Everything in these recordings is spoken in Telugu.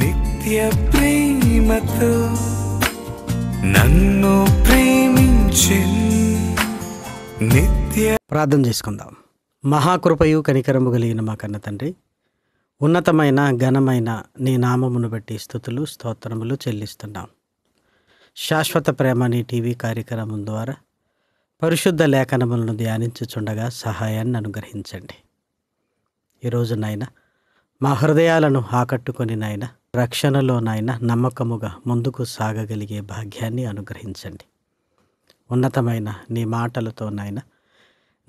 నిత్య ప్రేమతో నన్ను ప్రేమించి నిత్య ప్రార్థన చేసుకుందాం మహాకృపయు కనికరము కలిగిన మా కన్న తండ్రి ఉన్నతమైన ఘనమైన నీ నామమును బట్టి స్థుతులు స్తోత్రములు చెల్లిస్తున్నాం శాశ్వత ప్రేమ నీ టీవీ కార్యక్రమం ద్వారా పరిశుద్ధ లేఖనములను ధ్యానించుచుండగా సహాయాన్ని అనుగ్రహించండి ఈరోజు నాయన మా హృదయాలను ఆకట్టుకొని నాయన రక్షణలో నాయన నమ్మకముగా ముందుకు సాగగలిగే భాగ్యాన్ని అనుగ్రహించండి ఉన్నతమైన నీ మాటలతో నాయన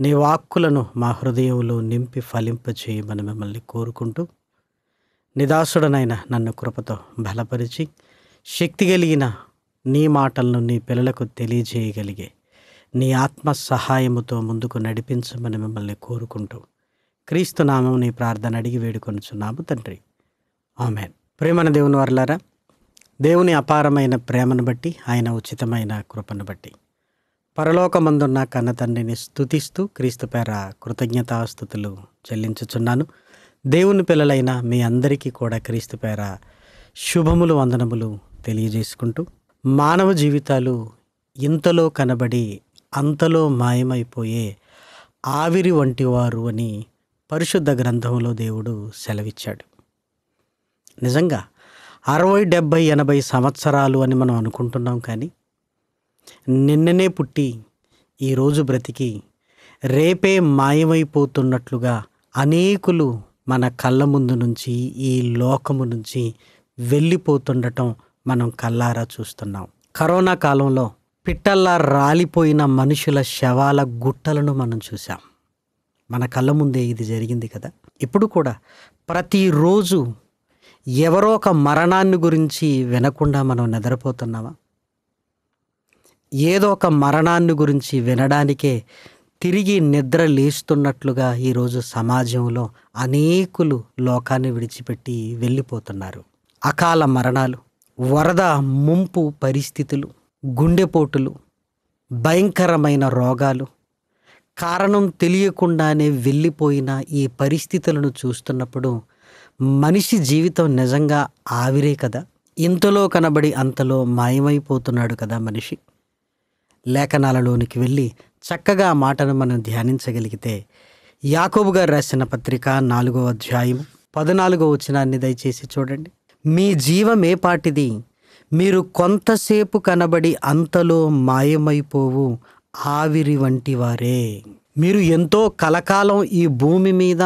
నీ వాక్కులను మా హృదయంలో నింపి ఫలింపచేయమని మిమ్మల్ని కోరుకుంటూ నిదాసుడనైన నన్ను కృపతో బలపరిచి శక్తి కలిగిన నీ మాటలను నీ పిల్లలకు తెలియజేయగలిగే నీ ఆత్మ సహాయముతో ముందుకు నడిపించమని మిమ్మల్ని కోరుకుంటూ క్రీస్తు నామం నీ ప్రార్థన అడిగి వేడుకొనుచున్నాము తండ్రి ఆమెన్ ప్రేమన దేవుని వర్లారా దేవుని అపారమైన ప్రేమను బట్టి ఆయన ఉచితమైన కృపను బట్టి పరలోకమందున్న కన్న తండ్రిని స్థుతిస్తూ క్రీస్తు పేర కృతజ్ఞతాస్థుతులు చెల్లించుచున్నాను దేవుని పిల్లలైన మీ అందరికీ కూడా క్రీస్తు పేర శుభములు వందనములు తెలియజేసుకుంటూ మానవ జీవితాలు ఇంతలో కనబడి అంతలో మాయమైపోయే ఆవిరి వంటివారు అని పరిశుద్ధ గ్రంథంలో దేవుడు సెలవిచ్చాడు నిజంగా అరవై డెబ్భై ఎనభై సంవత్సరాలు అని మనం అనుకుంటున్నాం కానీ నిన్ననే పుట్టి ఈరోజు బ్రతికి రేపే మాయమైపోతున్నట్లుగా అనేకులు మన కళ్ళ ముందు నుంచి ఈ లోకము నుంచి వెళ్ళిపోతుండటం మనం కల్లారా చూస్తున్నాం కరోనా కాలంలో పిట్టల్లా రాలిపోయిన మనుషుల శవాల గుట్టలను మనం చూసాం మన కళ్ళ ముందే ఇది జరిగింది కదా ఇప్పుడు కూడా ప్రతిరోజు ఎవరో ఒక మరణాన్ని గురించి వినకుండా మనం నిద్రపోతున్నామా ఏదో ఒక మరణాన్ని గురించి వినడానికే తిరిగి నిద్ర లేస్తున్నట్లుగా ఈరోజు సమాజంలో అనేకులు లోకాన్ని విడిచిపెట్టి వెళ్ళిపోతున్నారు అకాల మరణాలు వరద ముంపు పరిస్థితులు గుండెపోటులు భయంకరమైన రోగాలు కారణం తెలియకుండానే వెళ్ళిపోయిన ఈ పరిస్థితులను చూస్తున్నప్పుడు మనిషి జీవితం నిజంగా ఆవిరే కదా ఇంతలో కనబడి అంతలో మాయమైపోతున్నాడు కదా మనిషి లేఖనాలలోనికి వెళ్ళి చక్కగా మాటను మనం ధ్యానించగలిగితే యాకోబు గారు రాసిన పత్రిక నాలుగో అధ్యాయం పదనాలుగో వచనాన్ని దయచేసి చూడండి మీ ఏ పాటిది మీరు కొంతసేపు కనబడి అంతలో మాయమైపోవు ఆవిరి వంటి వారే మీరు ఎంతో కలకాలం ఈ భూమి మీద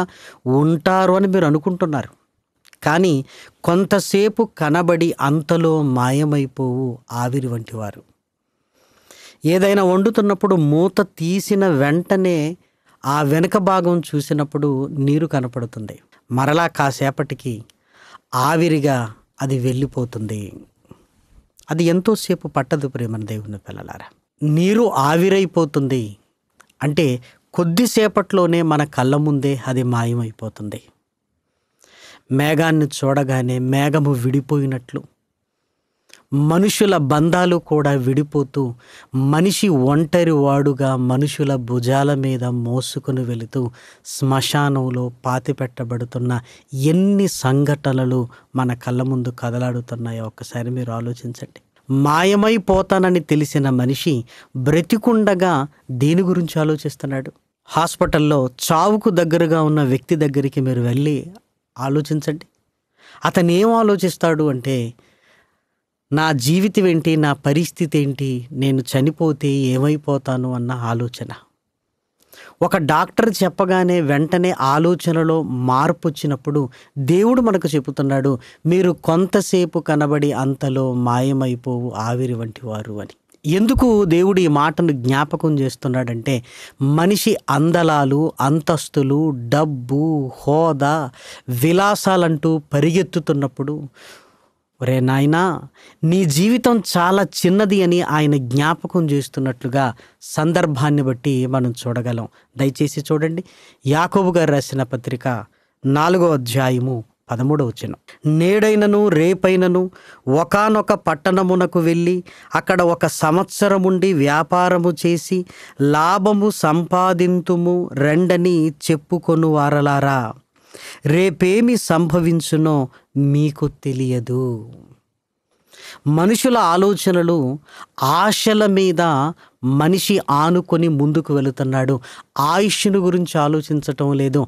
ఉంటారు అని మీరు అనుకుంటున్నారు కానీ కొంతసేపు కనబడి అంతలో మాయమైపోవు ఆవిరి వంటి వారు ఏదైనా వండుతున్నప్పుడు మూత తీసిన వెంటనే ఆ వెనుక భాగం చూసినప్పుడు నీరు కనపడుతుంది మరలా కాసేపటికి ఆవిరిగా అది వెళ్ళిపోతుంది అది ఎంతోసేపు పట్టదు ప్రేమ దేవుని పిల్లలారా నీరు ఆవిరైపోతుంది అంటే కొద్దిసేపట్లోనే మన కళ్ళ ముందే అది మాయమైపోతుంది మేఘాన్ని చూడగానే మేఘము విడిపోయినట్లు మనుషుల బంధాలు కూడా విడిపోతూ మనిషి ఒంటరి వాడుగా మనుషుల భుజాల మీద మోసుకుని వెళుతూ శ్మశానంలో పాతిపెట్టబడుతున్న ఎన్ని సంఘటనలు మన కళ్ళ ముందు కదలాడుతున్నాయో ఒక్కసారి మీరు ఆలోచించండి మాయమైపోతానని తెలిసిన మనిషి బ్రతికుండగా దేని గురించి ఆలోచిస్తున్నాడు హాస్పిటల్లో చావుకు దగ్గరగా ఉన్న వ్యక్తి దగ్గరికి మీరు వెళ్ళి ఆలోచించండి అతను ఏం ఆలోచిస్తాడు అంటే నా జీవితం ఏంటి నా పరిస్థితి ఏంటి నేను చనిపోతే ఏమైపోతాను అన్న ఆలోచన ఒక డాక్టర్ చెప్పగానే వెంటనే ఆలోచనలో మార్పు వచ్చినప్పుడు దేవుడు మనకు చెబుతున్నాడు మీరు కొంతసేపు కనబడి అంతలో మాయమైపోవు ఆవిరి వంటి వారు అని ఎందుకు దేవుడు ఈ మాటను జ్ఞాపకం చేస్తున్నాడంటే మనిషి అందలాలు అంతస్తులు డబ్బు హోదా విలాసాలంటూ పరిగెత్తుతున్నప్పుడు ఒరే నాయనా నీ జీవితం చాలా చిన్నది అని ఆయన జ్ఞాపకం చేస్తున్నట్లుగా సందర్భాన్ని బట్టి మనం చూడగలం దయచేసి చూడండి యాకోబు గారు రాసిన పత్రిక నాలుగో అధ్యాయము పదమూడవ వచనం నేడైనను రేపైనను ఒకనొక పట్టణమునకు వెళ్ళి అక్కడ ఒక సంవత్సరముండి వ్యాపారము చేసి లాభము సంపాదింతుము రెండని చెప్పుకొను వారలారా రేపేమి సంభవించునో మీకు తెలియదు మనుషుల ఆలోచనలు ఆశల మీద మనిషి ఆనుకొని ముందుకు వెళుతున్నాడు ఆయుష్ను గురించి ఆలోచించటం లేదు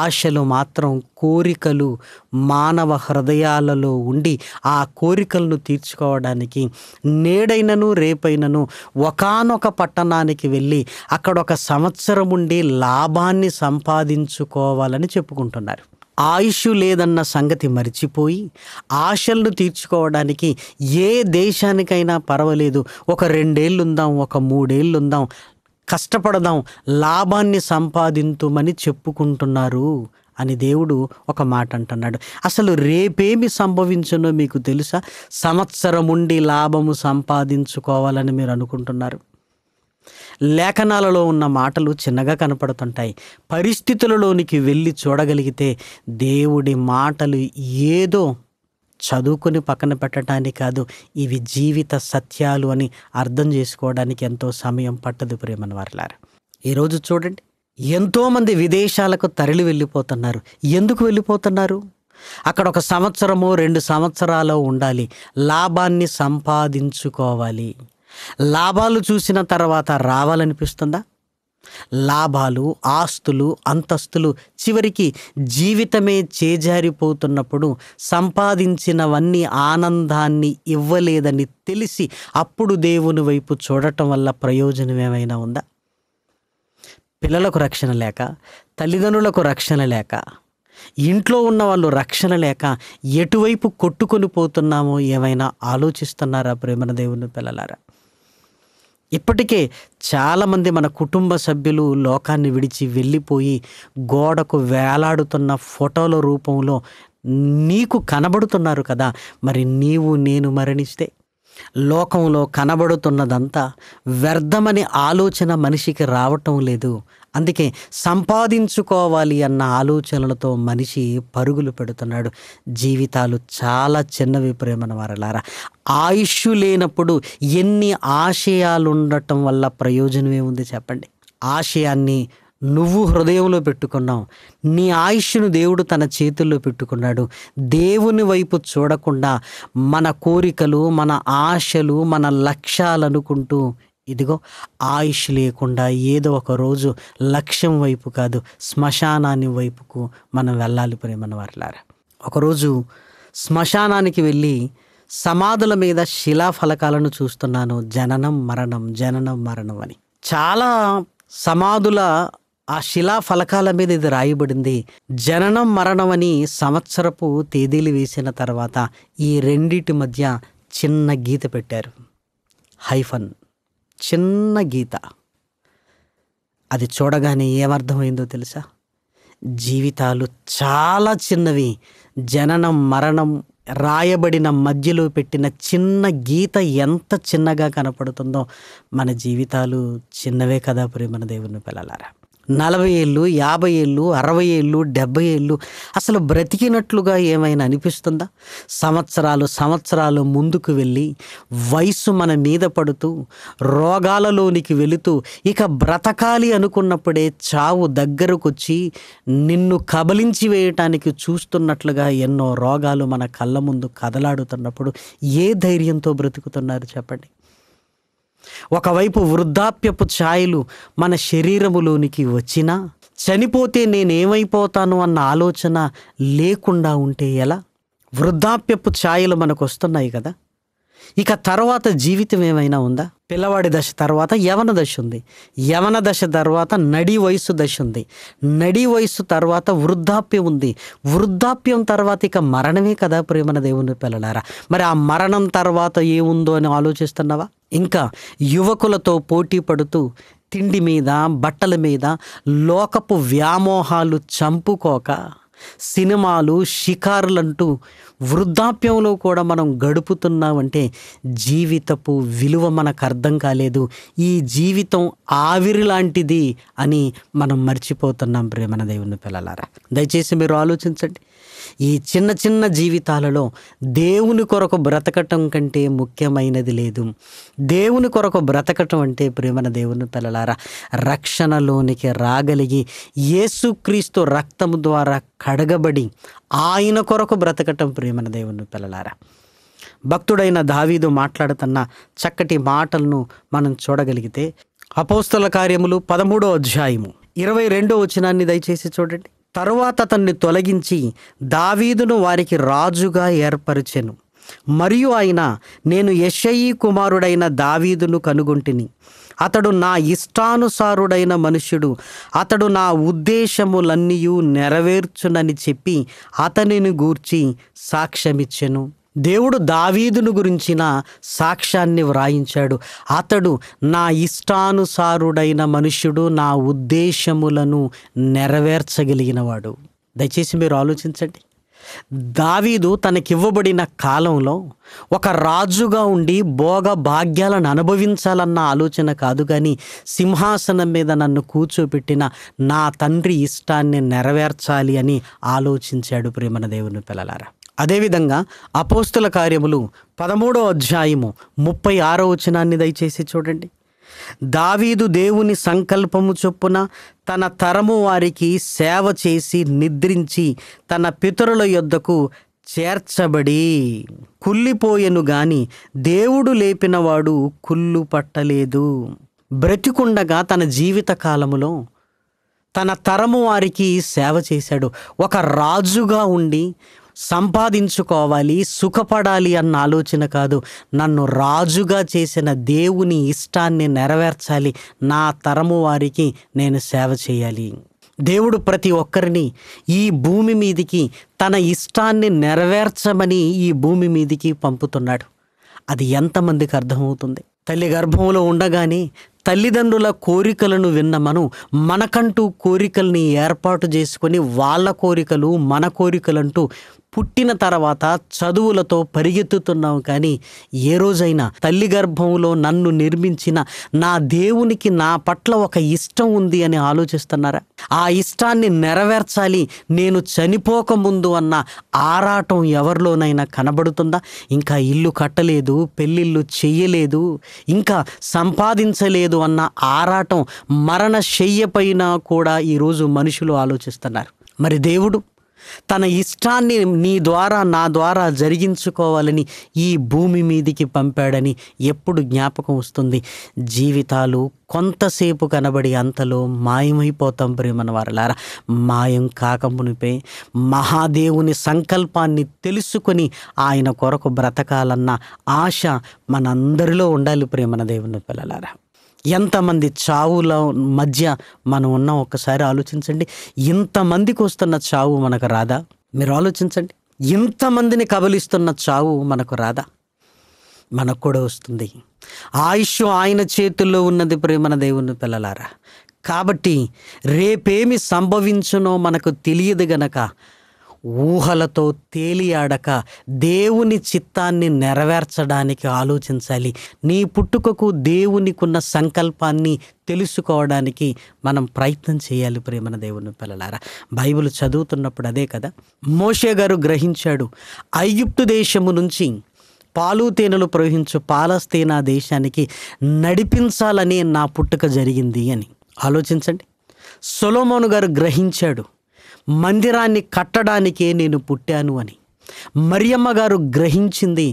ఆశలు మాత్రం కోరికలు మానవ హృదయాలలో ఉండి ఆ కోరికలను తీర్చుకోవడానికి నేడైనను రేపైనను ఒకనొక పట్టణానికి వెళ్ళి అక్కడ ఒక సంవత్సరం ఉండి లాభాన్ని సంపాదించుకోవాలని చెప్పుకుంటున్నారు ఆయుష్ లేదన్న సంగతి మర్చిపోయి ఆశలను తీర్చుకోవడానికి ఏ దేశానికైనా పర్వాలేదు ఒక రెండేళ్ళుందాం ఒక మూడేళ్ళుందాం కష్టపడదాం లాభాన్ని సంపాదింతుమని చెప్పుకుంటున్నారు అని దేవుడు ఒక మాట అంటున్నాడు అసలు రేపేమి సంభవించునో మీకు తెలుసా సంవత్సరం ఉండి లాభము సంపాదించుకోవాలని మీరు అనుకుంటున్నారు లేఖనాలలో ఉన్న మాటలు చిన్నగా కనపడుతుంటాయి పరిస్థితులలోనికి వెళ్ళి చూడగలిగితే దేవుడి మాటలు ఏదో చదువుకొని పక్కన పెట్టడానికి కాదు ఇవి జీవిత సత్యాలు అని అర్థం చేసుకోవడానికి ఎంతో సమయం పట్టదు ప్రేమను వారిలారు ఈరోజు చూడండి ఎంతోమంది విదేశాలకు తరలి వెళ్ళిపోతున్నారు ఎందుకు వెళ్ళిపోతున్నారు అక్కడ ఒక సంవత్సరము రెండు సంవత్సరాలు ఉండాలి లాభాన్ని సంపాదించుకోవాలి లాభాలు చూసిన తర్వాత రావాలనిపిస్తుందా లాభాలు ఆస్తులు అంతస్తులు చివరికి జీవితమే చేజారిపోతున్నప్పుడు సంపాదించినవన్నీ ఆనందాన్ని ఇవ్వలేదని తెలిసి అప్పుడు దేవుని వైపు చూడటం వల్ల ప్రయోజనం ఏమైనా ఉందా పిల్లలకు రక్షణ లేక తల్లిదండ్రులకు రక్షణ లేక ఇంట్లో ఉన్న వాళ్ళు రక్షణ లేక ఎటువైపు కొట్టుకొని పోతున్నామో ఏమైనా ఆలోచిస్తున్నారా ప్రేమణ దేవుని పిల్లలారా ఇప్పటికే చాలామంది మన కుటుంబ సభ్యులు లోకాన్ని విడిచి వెళ్ళిపోయి గోడకు వేలాడుతున్న ఫోటోల రూపంలో నీకు కనబడుతున్నారు కదా మరి నీవు నేను మరణిస్తే లోకంలో కనబడుతున్నదంతా వ్యర్థమని ఆలోచన మనిషికి రావటం లేదు అందుకే సంపాదించుకోవాలి అన్న ఆలోచనలతో మనిషి పరుగులు పెడుతున్నాడు జీవితాలు చాలా చిన్నవి ప్రేమను వారలారా ఆయుష్ లేనప్పుడు ఎన్ని ఆశయాలు ఉండటం వల్ల ప్రయోజనమే ఉంది చెప్పండి ఆశయాన్ని నువ్వు హృదయంలో పెట్టుకున్నావు నీ ఆయుష్ను దేవుడు తన చేతుల్లో పెట్టుకున్నాడు దేవుని వైపు చూడకుండా మన కోరికలు మన ఆశలు మన లక్ష్యాలు అనుకుంటూ ఇదిగో ఆయుష్ లేకుండా ఏదో ఒక రోజు లక్ష్యం వైపు కాదు శ్మశానాన్ని వైపుకు మనం వెళ్ళాలి ప్రేమన వారిలారా ఒకరోజు శ్మశానానికి వెళ్ళి సమాధుల మీద శిలాఫలకాలను చూస్తున్నాను జననం మరణం జననం మరణం అని చాలా సమాధుల ఆ శిలా ఫలకాల మీద ఇది రాయబడింది జననం మరణం అని సంవత్సరపు తేదీలు వేసిన తర్వాత ఈ రెండిటి మధ్య చిన్న గీత పెట్టారు హైఫన్ చిన్న గీత అది చూడగానే ఏమర్థమైందో తెలుసా జీవితాలు చాలా చిన్నవి జననం మరణం రాయబడిన మధ్యలో పెట్టిన చిన్న గీత ఎంత చిన్నగా కనపడుతుందో మన జీవితాలు చిన్నవే కదా ప్రేమన దేవుని పిల్లలారా నలభై ఏళ్ళు యాభై ఏళ్ళు అరవై ఏళ్ళు డెబ్బై ఏళ్ళు అసలు బ్రతికినట్లుగా ఏమైనా అనిపిస్తుందా సంవత్సరాలు సంవత్సరాలు ముందుకు వెళ్ళి వయసు మన మీద పడుతూ రోగాలలోనికి వెళుతూ ఇక బ్రతకాలి అనుకున్నప్పుడే చావు దగ్గరకొచ్చి నిన్ను కబలించి వేయటానికి చూస్తున్నట్లుగా ఎన్నో రోగాలు మన కళ్ళ ముందు కదలాడుతున్నప్పుడు ఏ ధైర్యంతో బ్రతుకుతున్నారు చెప్పండి ఒకవైపు వృద్ధాప్యపు ఛాయలు మన శరీరములోనికి వచ్చినా చనిపోతే నేనేమైపోతాను అన్న ఆలోచన లేకుండా ఉంటే ఎలా వృద్ధాప్యపు ఛాయలు మనకు వస్తున్నాయి కదా ఇక తర్వాత జీవితం ఏమైనా ఉందా పిల్లవాడి దశ తర్వాత యవన దశ ఉంది యవన దశ తర్వాత నడి వయసు దశ ఉంది నడి వయసు తర్వాత వృద్ధాప్యం ఉంది వృద్ధాప్యం తర్వాత ఇక మరణమే కదా ప్రేమన దేవుని పిల్లలారా మరి ఆ మరణం తర్వాత ఏముందో అని ఆలోచిస్తున్నావా ఇంకా యువకులతో పోటీ పడుతూ తిండి మీద బట్టల మీద లోకపు వ్యామోహాలు చంపుకోక సినిమాలు షికారులంటూ వృద్ధాప్యంలో కూడా మనం గడుపుతున్నామంటే జీవితపు విలువ మనకు అర్థం కాలేదు ఈ జీవితం ఆవిరి లాంటిది అని మనం మర్చిపోతున్నాం ప్రేమన దేవుని పిల్లలారా దయచేసి మీరు ఆలోచించండి ఈ చిన్న చిన్న జీవితాలలో దేవుని కొరకు బ్రతకటం కంటే ముఖ్యమైనది లేదు దేవుని కొరకు బ్రతకటం అంటే ప్రేమన దేవుని పిల్లలారా రక్షణలోనికి రాగలిగి యేసుక్రీస్తు రక్తము ద్వారా కడగబడి ఆయన కొరకు బ్రతకటం ప్రేమన దేవుని పిల్లలారా భక్తుడైన దావీదు మాట్లాడుతున్న చక్కటి మాటలను మనం చూడగలిగితే అపోస్తల కార్యములు పదమూడో అధ్యాయము ఇరవై రెండో వచనాన్ని దయచేసి చూడండి తరువాత అతన్ని తొలగించి దావీదును వారికి రాజుగా ఏర్పరిచెను మరియు ఆయన నేను యషయి కుమారుడైన దావీదును కనుగొంటిని అతడు నా ఇష్టానుసారుడైన మనుష్యుడు అతడు నా ఉద్దేశములన్నీ నెరవేర్చునని చెప్పి అతనిని గూర్చి సాక్ష్యమిచ్చెను దేవుడు దావీదును గురించిన సాక్ష్యాన్ని వ్రాయించాడు అతడు నా ఇష్టానుసారుడైన మనుష్యుడు నా ఉద్దేశములను నెరవేర్చగలిగినవాడు దయచేసి మీరు ఆలోచించండి దావీదు తనకివ్వబడిన కాలంలో ఒక రాజుగా ఉండి భోగ భాగ్యాలను అనుభవించాలన్న ఆలోచన కాదు కానీ సింహాసనం మీద నన్ను కూర్చోపెట్టిన నా తండ్రి ఇష్టాన్ని నెరవేర్చాలి అని ఆలోచించాడు ప్రేమన దేవుని పిల్లలారా అదేవిధంగా అపోస్తుల కార్యములు పదమూడో అధ్యాయము ముప్పై ఆరో వచనాన్ని దయచేసి చూడండి దావీదు దేవుని సంకల్పము చొప్పున తన తరము వారికి సేవ చేసి నిద్రించి తన పితరుల యొద్దకు చేర్చబడి కుల్లిపోయెను గాని దేవుడు లేపినవాడు కుళ్ళు పట్టలేదు బ్రతికుండగా తన జీవిత కాలములో తన తరము వారికి సేవ చేశాడు ఒక రాజుగా ఉండి సంపాదించుకోవాలి సుఖపడాలి అన్న ఆలోచన కాదు నన్ను రాజుగా చేసిన దేవుని ఇష్టాన్ని నెరవేర్చాలి నా తరము వారికి నేను సేవ చేయాలి దేవుడు ప్రతి ఒక్కరిని ఈ భూమి మీదికి తన ఇష్టాన్ని నెరవేర్చమని ఈ భూమి మీదికి పంపుతున్నాడు అది ఎంతమందికి అర్థమవుతుంది తల్లి గర్భంలో ఉండగానే తల్లిదండ్రుల కోరికలను విన్న మనం మనకంటూ కోరికల్ని ఏర్పాటు చేసుకొని వాళ్ళ కోరికలు మన కోరికలంటూ పుట్టిన తర్వాత చదువులతో పరిగెత్తుతున్నాం కానీ ఏ రోజైనా తల్లి గర్భంలో నన్ను నిర్మించిన నా దేవునికి నా పట్ల ఒక ఇష్టం ఉంది అని ఆలోచిస్తున్నారా ఆ ఇష్టాన్ని నెరవేర్చాలి నేను చనిపోకముందు అన్న ఆరాటం ఎవరిలోనైనా కనబడుతుందా ఇంకా ఇల్లు కట్టలేదు పెళ్ళిళ్ళు చెయ్యలేదు ఇంకా సంపాదించలేదు అన్న ఆరాటం మరణ శయ్యపైన కూడా ఈరోజు మనుషులు ఆలోచిస్తున్నారు మరి దేవుడు తన ఇష్టాన్ని నీ ద్వారా నా ద్వారా జరిగించుకోవాలని ఈ భూమి మీదికి పంపాడని ఎప్పుడు జ్ఞాపకం వస్తుంది జీవితాలు కొంతసేపు కనబడి అంతలో మాయమైపోతాం ప్రేమన వారలారా మాయం కాకమునిపై మహాదేవుని సంకల్పాన్ని తెలుసుకొని ఆయన కొరకు బ్రతకాలన్న ఆశ మనందరిలో ఉండాలి ప్రేమన దేవుని పిల్లలారా ఎంతమంది చావుల మధ్య మనం ఉన్నాం ఒక్కసారి ఆలోచించండి ఇంతమందికి వస్తున్న చావు మనకు రాదా మీరు ఆలోచించండి ఇంతమందిని కబలిస్తున్న చావు మనకు రాదా మనకు కూడా వస్తుంది ఆయుష్ ఆయన చేతుల్లో ఉన్నది ప్రేమన దేవుని పిల్లలారా కాబట్టి రేపేమి సంభవించునో మనకు తెలియదు గనక ఊహలతో తేలియాడక దేవుని చిత్తాన్ని నెరవేర్చడానికి ఆలోచించాలి నీ పుట్టుకకు దేవునికున్న సంకల్పాన్ని తెలుసుకోవడానికి మనం ప్రయత్నం చేయాలి ప్రేమన దేవుని పిల్లలారా బైబిల్ చదువుతున్నప్పుడు అదే కదా మోషే గారు గ్రహించాడు ఐగుప్తు దేశము నుంచి పాలు తేనెలు ప్రవహించు పాలస్తీనా దేశానికి నడిపించాలని నా పుట్టుక జరిగింది అని ఆలోచించండి సొలోమోను గారు గ్రహించాడు మందిరాన్ని కట్టడానికే నేను పుట్టాను అని మరియమ్మ గారు గ్రహించింది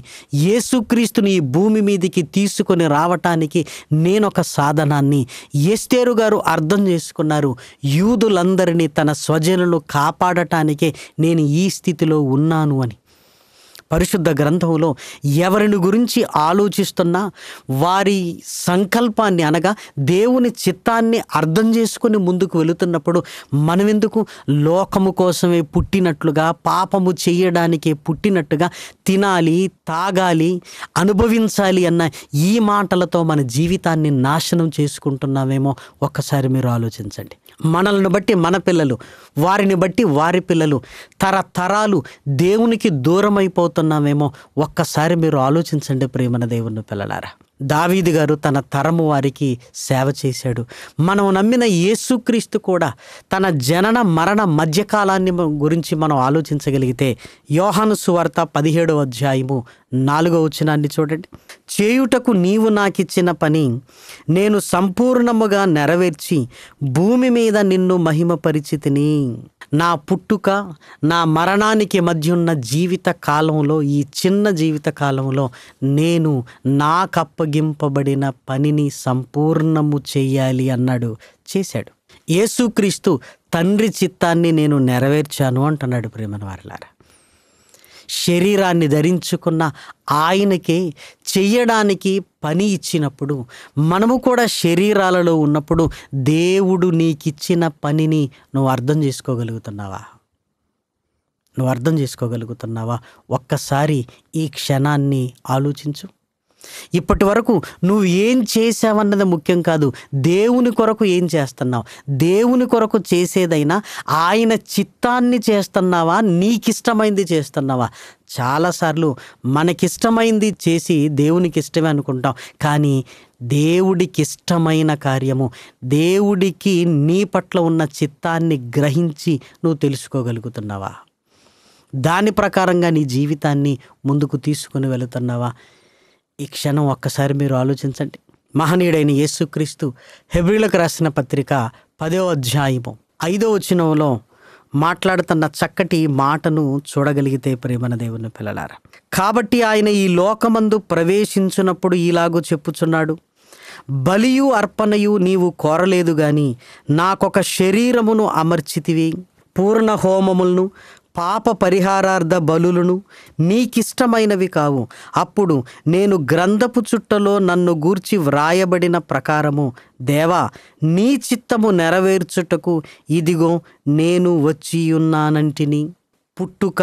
యేసుక్రీస్తుని ఈ భూమి మీదికి తీసుకొని రావటానికి నేనొక సాధనాన్ని ఎస్టేరు గారు అర్థం చేసుకున్నారు యూదులందరినీ తన స్వజనులు కాపాడటానికే నేను ఈ స్థితిలో ఉన్నాను అని పరిశుద్ధ గ్రంథంలో ఎవరిని గురించి ఆలోచిస్తున్నా వారి సంకల్పాన్ని అనగా దేవుని చిత్తాన్ని అర్థం చేసుకుని ముందుకు వెళుతున్నప్పుడు మనమెందుకు లోకము కోసమే పుట్టినట్లుగా పాపము చేయడానికి పుట్టినట్టుగా తినాలి తాగాలి అనుభవించాలి అన్న ఈ మాటలతో మన జీవితాన్ని నాశనం చేసుకుంటున్నామేమో ఒక్కసారి మీరు ఆలోచించండి మనల్ని బట్టి మన పిల్లలు వారిని బట్టి వారి పిల్లలు తరతరాలు దేవునికి దూరం అయిపోతున్నామేమో ఒక్కసారి మీరు ఆలోచించండి ప్రేమన దేవుని పిల్లలారా దావీది గారు తన తరము వారికి సేవ చేశాడు మనం నమ్మిన యేసుక్రీస్తు కూడా తన జనన మరణ మధ్యకాలాన్ని గురించి మనం ఆలోచించగలిగితే యోహాను సువార్త పదిహేడో అధ్యాయము నాలుగో వచ్చినాన్ని చూడండి చేయుటకు నీవు నాకిచ్చిన పని నేను సంపూర్ణముగా నెరవేర్చి భూమి మీద నిన్ను మహిమపరిచితిని నా పుట్టుక నా మరణానికి మధ్య ఉన్న జీవిత కాలంలో ఈ చిన్న జీవిత కాలంలో నేను నాకప్పగింపబడిన పనిని సంపూర్ణము చేయాలి అన్నాడు చేశాడు యేసుక్రీస్తు తండ్రి చిత్తాన్ని నేను నెరవేర్చాను అంటున్నాడు ప్రేమను వారిలారా శరీరాన్ని ధరించుకున్న ఆయనకే చెయ్యడానికి పని ఇచ్చినప్పుడు మనము కూడా శరీరాలలో ఉన్నప్పుడు దేవుడు నీకిచ్చిన పనిని నువ్వు అర్థం చేసుకోగలుగుతున్నావా నువ్వు అర్థం చేసుకోగలుగుతున్నావా ఒక్కసారి ఈ క్షణాన్ని ఆలోచించు ఇప్పటి వరకు నువ్వు ఏం చేసావన్నది ముఖ్యం కాదు దేవుని కొరకు ఏం చేస్తున్నావు దేవుని కొరకు చేసేదైనా ఆయన చిత్తాన్ని చేస్తున్నావా నీకిష్టమైంది చేస్తున్నావా చాలాసార్లు మనకిష్టమైంది చేసి దేవునికి ఇష్టమే అనుకుంటాం కానీ దేవుడికి ఇష్టమైన కార్యము దేవుడికి నీ పట్ల ఉన్న చిత్తాన్ని గ్రహించి నువ్వు తెలుసుకోగలుగుతున్నావా దాని ప్రకారంగా నీ జీవితాన్ని ముందుకు తీసుకుని వెళుతున్నావా ఈ క్షణం ఒక్కసారి మీరు ఆలోచించండి మహనీయుడైన యేసుక్రీస్తు హెబ్రిలకు రాసిన పత్రిక పదో అధ్యాయము ఐదో వచనంలో మాట్లాడుతున్న చక్కటి మాటను చూడగలిగితే ప్రేమన దేవుని పిల్లలారా కాబట్టి ఆయన ఈ లోకమందు ప్రవేశించినప్పుడు ఇలాగూ చెప్పుచున్నాడు బలియు అర్పణయు నీవు కోరలేదు గాని నాకొక శరీరమును అమర్చితివి పూర్ణ హోమములను పాప పరిహారార్థ బలులను నీకిష్టమైనవి కావు అప్పుడు నేను గ్రంథపు చుట్టలో నన్ను గూర్చి వ్రాయబడిన ప్రకారము దేవా నీ చిత్తము నెరవేర్చుటకు ఇదిగో నేను వచ్చియున్నానంటిని పుట్టుక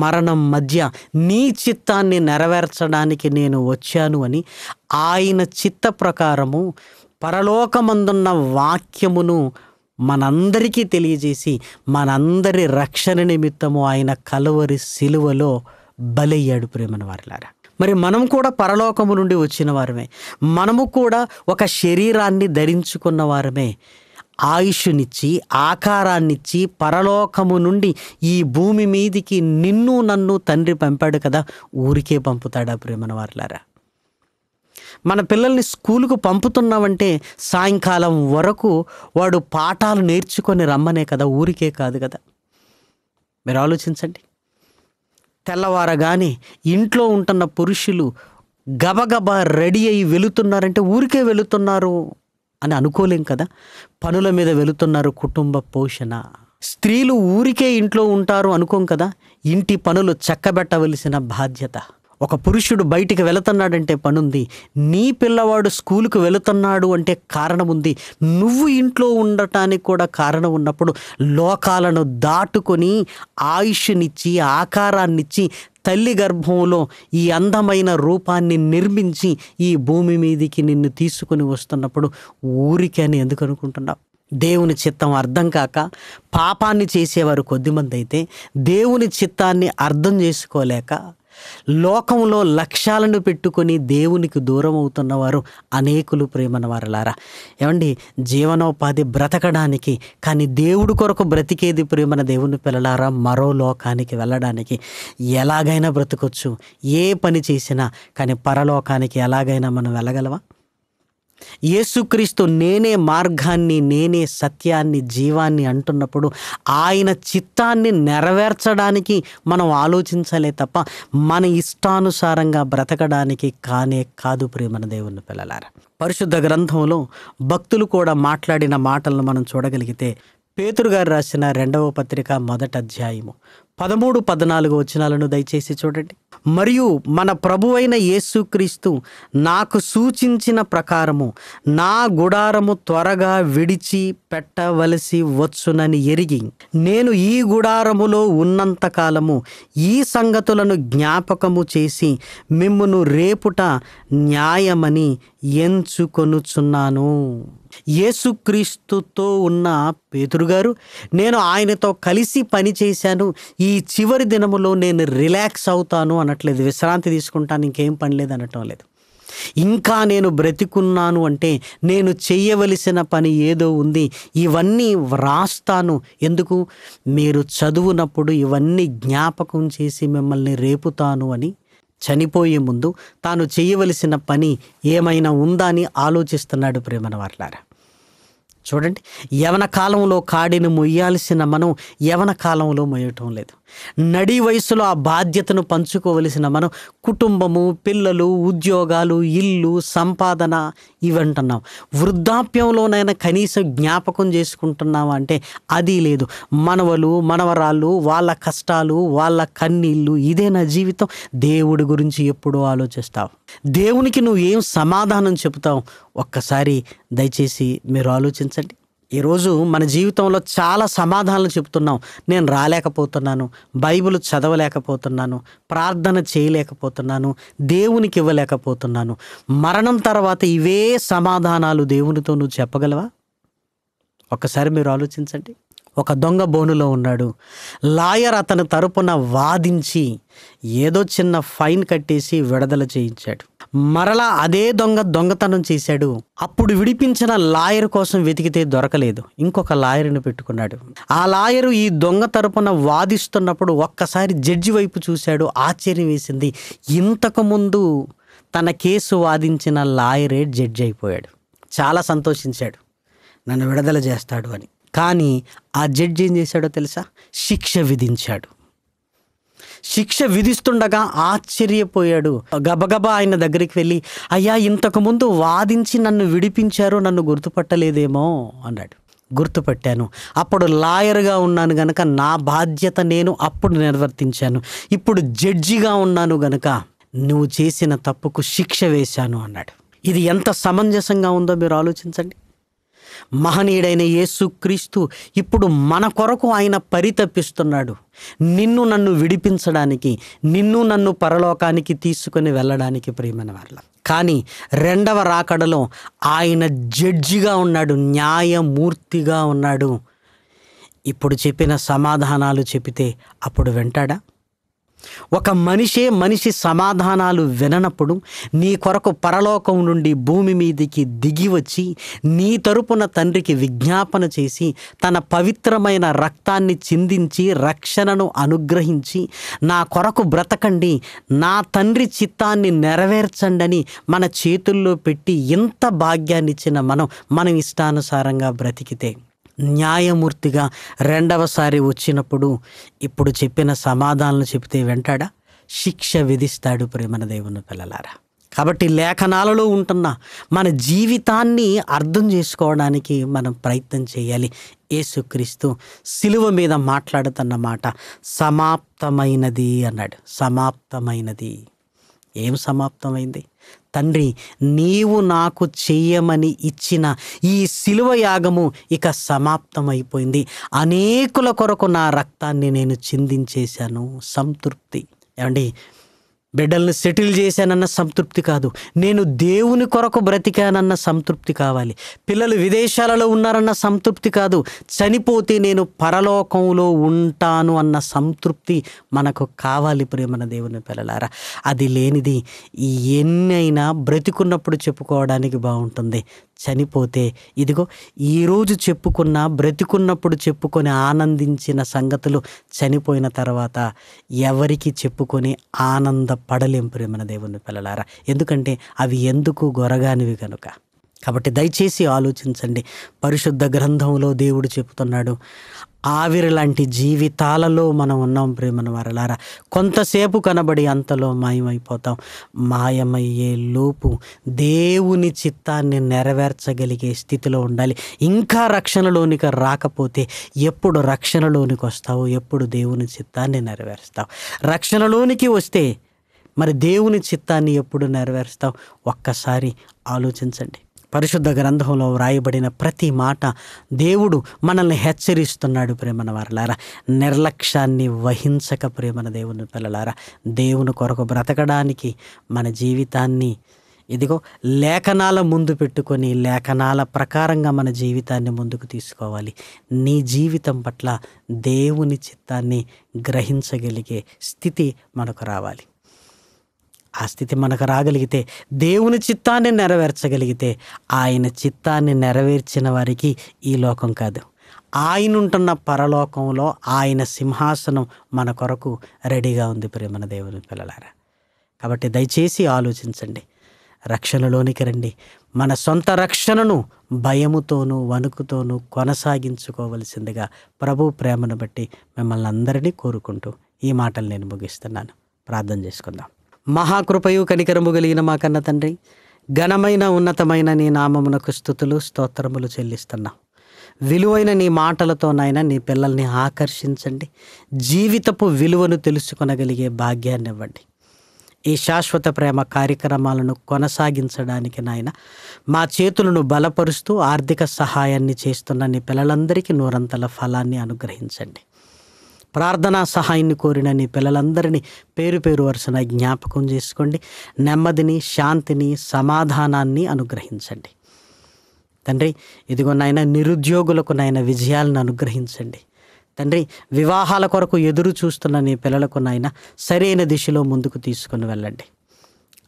మరణం మధ్య నీ చిత్తాన్ని నెరవేర్చడానికి నేను వచ్చాను అని ఆయన చిత్త ప్రకారము పరలోకమందున్న వాక్యమును మనందరికీ తెలియజేసి మనందరి రక్షణ నిమిత్తము ఆయన కలువరి సిలువలో బలయ్యాడు ప్రేమను వారిలారా మరి మనం కూడా పరలోకము నుండి వచ్చిన వారమే మనము కూడా ఒక శరీరాన్ని ధరించుకున్న వారమే ఆయుష్నిచ్చి ఆకారాన్నిచ్చి పరలోకము నుండి ఈ భూమి మీదికి నిన్ను నన్ను తండ్రి పంపాడు కదా ఊరికే పంపుతాడా ప్రేమన వారిలారా మన పిల్లల్ని స్కూలుకు పంపుతున్నామంటే సాయంకాలం వరకు వాడు పాఠాలు నేర్చుకొని రమ్మనే కదా ఊరికే కాదు కదా మీరు ఆలోచించండి తెల్లవారగానే ఇంట్లో ఉంటున్న పురుషులు గబగబా రెడీ అయ్యి వెళుతున్నారంటే ఊరికే వెళుతున్నారు అని అనుకోలేం కదా పనుల మీద వెళుతున్నారు కుటుంబ పోషణ స్త్రీలు ఊరికే ఇంట్లో ఉంటారు అనుకోం కదా ఇంటి పనులు చక్కబెట్టవలసిన బాధ్యత ఒక పురుషుడు బయటికి వెళుతున్నాడంటే పనుంది నీ పిల్లవాడు స్కూలుకు వెళుతున్నాడు అంటే కారణం ఉంది నువ్వు ఇంట్లో ఉండటానికి కూడా కారణం ఉన్నప్పుడు లోకాలను దాటుకొని ఆయుష్నిచ్చి ఆకారాన్నిచ్చి తల్లి గర్భంలో ఈ అందమైన రూపాన్ని నిర్మించి ఈ భూమి మీదికి నిన్ను తీసుకుని వస్తున్నప్పుడు ఊరికి అని ఎందుకు అనుకుంటున్నావు దేవుని చిత్తం అర్థం కాక పాపాన్ని చేసేవారు కొద్దిమంది అయితే దేవుని చిత్తాన్ని అర్థం చేసుకోలేక లోకంలో లక్ష్యాలను పెట్టుకొని దేవునికి దూరం అవుతున్నవారు అనేకులు ప్రేమన వారులారా ఏమండి జీవనోపాధి బ్రతకడానికి కానీ దేవుడు కొరకు బ్రతికేది ప్రేమన దేవుని పిల్లలారా మరో లోకానికి వెళ్ళడానికి ఎలాగైనా బ్రతకొచ్చు ఏ పని చేసినా కానీ పరలోకానికి ఎలాగైనా మనం వెళ్ళగలవా యేసుక్రీస్తు నేనే మార్గాన్ని నేనే సత్యాన్ని జీవాన్ని అంటున్నప్పుడు ఆయన చిత్తాన్ని నెరవేర్చడానికి మనం ఆలోచించలే తప్ప మన ఇష్టానుసారంగా బ్రతకడానికి కానే కాదు ప్రేమన దేవుని పిల్లలార పరిశుద్ధ గ్రంథంలో భక్తులు కూడా మాట్లాడిన మాటలను మనం చూడగలిగితే పేతురుగారు రాసిన రెండవ పత్రిక మొదట అధ్యాయము పదమూడు పద్నాలుగు వచనాలను దయచేసి చూడండి మరియు మన ప్రభువైన యేసుక్రీస్తు నాకు సూచించిన ప్రకారము నా గుడారము త్వరగా విడిచి పెట్టవలసి వచ్చునని ఎరిగి నేను ఈ గుడారములో ఉన్నంతకాలము ఈ సంగతులను జ్ఞాపకము చేసి మిమ్మును రేపుట న్యాయమని ఎంచుకొనుచున్నాను యేసుక్రీస్తుతో ఉన్న పేతురు గారు నేను ఆయనతో కలిసి పనిచేశాను ఈ చివరి దినములో నేను రిలాక్స్ అవుతాను అనట్లేదు విశ్రాంతి తీసుకుంటాను ఇంకేం పని లేదు అనటం లేదు ఇంకా నేను బ్రతికున్నాను అంటే నేను చేయవలసిన పని ఏదో ఉంది ఇవన్నీ వ్రాస్తాను ఎందుకు మీరు చదువునప్పుడు ఇవన్నీ జ్ఞాపకం చేసి మిమ్మల్ని రేపుతాను అని చనిపోయే ముందు తాను చేయవలసిన పని ఏమైనా ఉందా అని ఆలోచిస్తున్నాడు ప్రేమన వర్లారా చూడండి యవన కాలంలో కాడిని మొయ్యాల్సిన మనం యవన కాలంలో మొయ్యటం లేదు నడి వయసులో ఆ బాధ్యతను పంచుకోవలసిన మనం కుటుంబము పిల్లలు ఉద్యోగాలు ఇల్లు సంపాదన ఇవంటున్నాం వృద్ధాప్యంలోనైనా కనీసం జ్ఞాపకం చేసుకుంటున్నాం అంటే అది లేదు మనవలు మనవరాళ్ళు వాళ్ళ కష్టాలు వాళ్ళ కన్నీళ్ళు ఇదే నా జీవితం దేవుడి గురించి ఎప్పుడూ ఆలోచిస్తావు దేవునికి నువ్వు ఏం సమాధానం చెబుతావు ఒక్కసారి దయచేసి మీరు ఆలోచించండి ఈరోజు మన జీవితంలో చాలా సమాధానాలు చెప్తున్నాం నేను రాలేకపోతున్నాను బైబిల్ చదవలేకపోతున్నాను ప్రార్థన చేయలేకపోతున్నాను దేవునికి ఇవ్వలేకపోతున్నాను మరణం తర్వాత ఇవే సమాధానాలు దేవునితో నువ్వు చెప్పగలవా ఒక్కసారి మీరు ఆలోచించండి ఒక దొంగ బోనులో ఉన్నాడు లాయర్ అతని తరపున వాదించి ఏదో చిన్న ఫైన్ కట్టేసి విడుదల చేయించాడు మరలా అదే దొంగ దొంగతనం చేశాడు అప్పుడు విడిపించిన లాయర్ కోసం వెతికితే దొరకలేదు ఇంకొక లాయర్ని పెట్టుకున్నాడు ఆ లాయరు ఈ దొంగ తరపున వాదిస్తున్నప్పుడు ఒక్కసారి జడ్జి వైపు చూశాడు ఆశ్చర్యం వేసింది ఇంతకుముందు తన కేసు వాదించిన లాయరే జడ్జి అయిపోయాడు చాలా సంతోషించాడు నన్ను విడుదల చేస్తాడు అని కానీ ఆ జడ్జి ఏం చేశాడో తెలుసా శిక్ష విధించాడు శిక్ష విధిస్తుండగా ఆశ్చర్యపోయాడు గబగబా ఆయన దగ్గరికి వెళ్ళి అయ్యా ఇంతకు ముందు వాదించి నన్ను విడిపించారు నన్ను గుర్తుపట్టలేదేమో అన్నాడు గుర్తుపెట్టాను అప్పుడు లాయర్గా ఉన్నాను గనక నా బాధ్యత నేను అప్పుడు నిర్వర్తించాను ఇప్పుడు జడ్జిగా ఉన్నాను గనక నువ్వు చేసిన తప్పుకు శిక్ష వేశాను అన్నాడు ఇది ఎంత సమంజసంగా ఉందో మీరు ఆలోచించండి మహనీయుడైన యేసుక్రీస్తు ఇప్పుడు మన కొరకు ఆయన పరితపిస్తున్నాడు నిన్ను నన్ను విడిపించడానికి నిన్ను నన్ను పరలోకానికి తీసుకుని వెళ్ళడానికి ప్రియమైన వాళ్ళ కానీ రెండవ రాకడలో ఆయన జడ్జిగా ఉన్నాడు న్యాయమూర్తిగా ఉన్నాడు ఇప్పుడు చెప్పిన సమాధానాలు చెబితే అప్పుడు వెంటాడా ఒక మనిషే మనిషి సమాధానాలు విననప్పుడు నీ కొరకు పరలోకం నుండి భూమి మీదికి దిగి వచ్చి నీ తరపున తండ్రికి విజ్ఞాపన చేసి తన పవిత్రమైన రక్తాన్ని చిందించి రక్షణను అనుగ్రహించి నా కొరకు బ్రతకండి నా తండ్రి చిత్తాన్ని నెరవేర్చండి మన చేతుల్లో పెట్టి ఇంత భాగ్యాన్నిచ్చిన మనం మనం ఇష్టానుసారంగా బ్రతికితే న్యాయమూర్తిగా రెండవసారి వచ్చినప్పుడు ఇప్పుడు చెప్పిన సమాధానాలు చెబితే వెంటాడా శిక్ష విధిస్తాడు ప్రేమన దేవుని పిల్లలారా కాబట్టి లేఖనాలలో ఉంటున్న మన జీవితాన్ని అర్థం చేసుకోవడానికి మనం ప్రయత్నం చేయాలి యేసుక్రీస్తు సిలువ మీద మాట్లాడుతున్న మాట సమాప్తమైనది అన్నాడు సమాప్తమైనది ఏం సమాప్తమైంది తండ్రి నీవు నాకు చెయ్యమని ఇచ్చిన ఈ శిలువ యాగము ఇక సమాప్తమైపోయింది అనేకుల కొరకు నా రక్తాన్ని నేను చిందించేశాను సంతృప్తి ఏమండి బిడ్డల్ని సెటిల్ చేశానన్న సంతృప్తి కాదు నేను దేవుని కొరకు బ్రతికానన్న సంతృప్తి కావాలి పిల్లలు విదేశాలలో ఉన్నారన్న సంతృప్తి కాదు చనిపోతే నేను పరలోకంలో ఉంటాను అన్న సంతృప్తి మనకు కావాలి ప్రేమన దేవుని పిల్లలారా అది లేనిది ఎన్నైనా బ్రతికున్నప్పుడు చెప్పుకోవడానికి బాగుంటుంది చనిపోతే ఇదిగో ఈరోజు చెప్పుకున్న బ్రతికున్నప్పుడు చెప్పుకొని ఆనందించిన సంగతులు చనిపోయిన తర్వాత ఎవరికి చెప్పుకొని ఆనందపడలేం ప్రేమన దేవుని పిల్లలారా ఎందుకంటే అవి ఎందుకు గొరగానివి కనుక కాబట్టి దయచేసి ఆలోచించండి పరిశుద్ధ గ్రంథంలో దేవుడు చెబుతున్నాడు ఆవిరి లాంటి జీవితాలలో మనం ఉన్నాం ప్రేమన వరలారా కొంతసేపు కనబడి అంతలో మాయమైపోతాం మాయమయ్యే లోపు దేవుని చిత్తాన్ని నెరవేర్చగలిగే స్థితిలో ఉండాలి ఇంకా రక్షణలోనికి రాకపోతే ఎప్పుడు రక్షణలోనికి వస్తావు ఎప్పుడు దేవుని చిత్తాన్ని నెరవేరుస్తావు రక్షణలోనికి వస్తే మరి దేవుని చిత్తాన్ని ఎప్పుడు నెరవేరుస్తావు ఒక్కసారి ఆలోచించండి పరిశుద్ధ గ్రంథంలో వ్రాయబడిన ప్రతి మాట దేవుడు మనల్ని హెచ్చరిస్తున్నాడు ప్రేమన వారలారా నిర్లక్ష్యాన్ని వహించక ప్రేమన దేవుని పిల్లలారా దేవుని కొరకు బ్రతకడానికి మన జీవితాన్ని ఇదిగో లేఖనాల ముందు పెట్టుకొని లేఖనాల ప్రకారంగా మన జీవితాన్ని ముందుకు తీసుకోవాలి నీ జీవితం పట్ల దేవుని చిత్తాన్ని గ్రహించగలిగే స్థితి మనకు రావాలి ఆ స్థితి మనకు రాగలిగితే దేవుని చిత్తాన్ని నెరవేర్చగలిగితే ఆయన చిత్తాన్ని నెరవేర్చిన వారికి ఈ లోకం కాదు ఆయన ఉంటున్న పరలోకంలో ఆయన సింహాసనం మన కొరకు రెడీగా ఉంది ప్రేమన దేవుని పిల్లలారా కాబట్టి దయచేసి ఆలోచించండి రక్షణలోనికి రండి మన సొంత రక్షణను భయముతోనూ వణుకుతోనూ కొనసాగించుకోవలసిందిగా ప్రభు ప్రేమను బట్టి మిమ్మల్ని అందరినీ కోరుకుంటూ ఈ మాటలు నేను ముగిస్తున్నాను ప్రార్థన చేసుకుందాం మహాకృపయు కనికరము కలిగిన మా కన్న తండ్రి ఘనమైన ఉన్నతమైన నీ నామమునకు స్థుతులు స్తోత్రములు చెల్లిస్తున్నాం విలువైన నీ మాటలతో నాయన నీ పిల్లల్ని ఆకర్షించండి జీవితపు విలువను తెలుసుకొనగలిగే భాగ్యాన్ని ఇవ్వండి ఈ శాశ్వత ప్రేమ కార్యక్రమాలను కొనసాగించడానికి నాయన మా చేతులను బలపరుస్తూ ఆర్థిక సహాయాన్ని చేస్తున్న నీ పిల్లలందరికీ నూరంతల ఫలాన్ని అనుగ్రహించండి ప్రార్థనా సహాయాన్ని కోరిన నీ పిల్లలందరినీ పేరు పేరు వరుసన జ్ఞాపకం చేసుకోండి నెమ్మదిని శాంతిని సమాధానాన్ని అనుగ్రహించండి తండ్రి ఇదిగో నాయన నిరుద్యోగులకు నాయన విజయాలను అనుగ్రహించండి తండ్రి వివాహాల కొరకు ఎదురు చూస్తున్న నీ పిల్లలకు నాయన సరైన దిశలో ముందుకు తీసుకుని వెళ్ళండి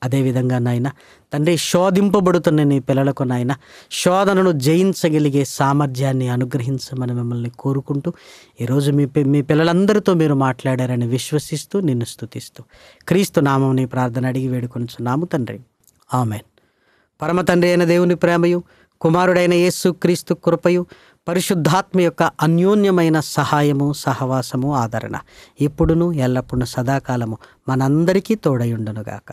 అదేవిధంగా నాయన తండ్రి శోధింపబడుతున్న నీ పిల్లలకు నాయన శోధనను జయించగలిగే సామర్థ్యాన్ని అనుగ్రహించమని మిమ్మల్ని కోరుకుంటూ ఈరోజు మీ మీ పిల్లలందరితో మీరు మాట్లాడారని విశ్వసిస్తూ నిన్ను స్థుతిస్తూ క్రీస్తు నామం ప్రార్థన అడిగి చున్నాము తండ్రి ఆమెన్ పరమ తండ్రి అయిన దేవుని ప్రేమయు కుమారుడైన యేసు క్రీస్తు కృపయు పరిశుద్ధాత్మ యొక్క అన్యోన్యమైన సహాయము సహవాసము ఆదరణ ఇప్పుడును ఎల్లప్పుడూ సదాకాలము మనందరికీ తోడయుండునుగాక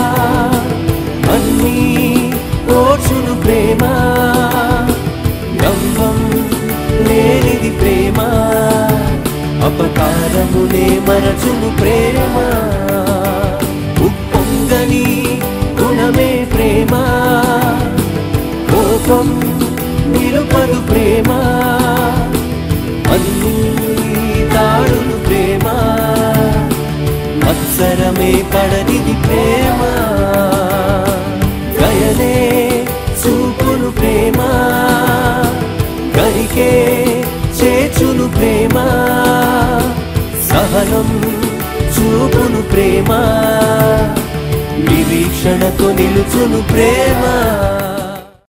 మమ్మునే మనసును ప్రేమ ఉప్పొంగని గుణమే ప్రేమ కోపం నిలుపదు ప్రేమ అన్ని ప్రేమ మత్సరమే పడనిది ప్రేమ జ్ఞానం చూపును ప్రేమ నిరీక్షణతో నిలుచును ప్రేమ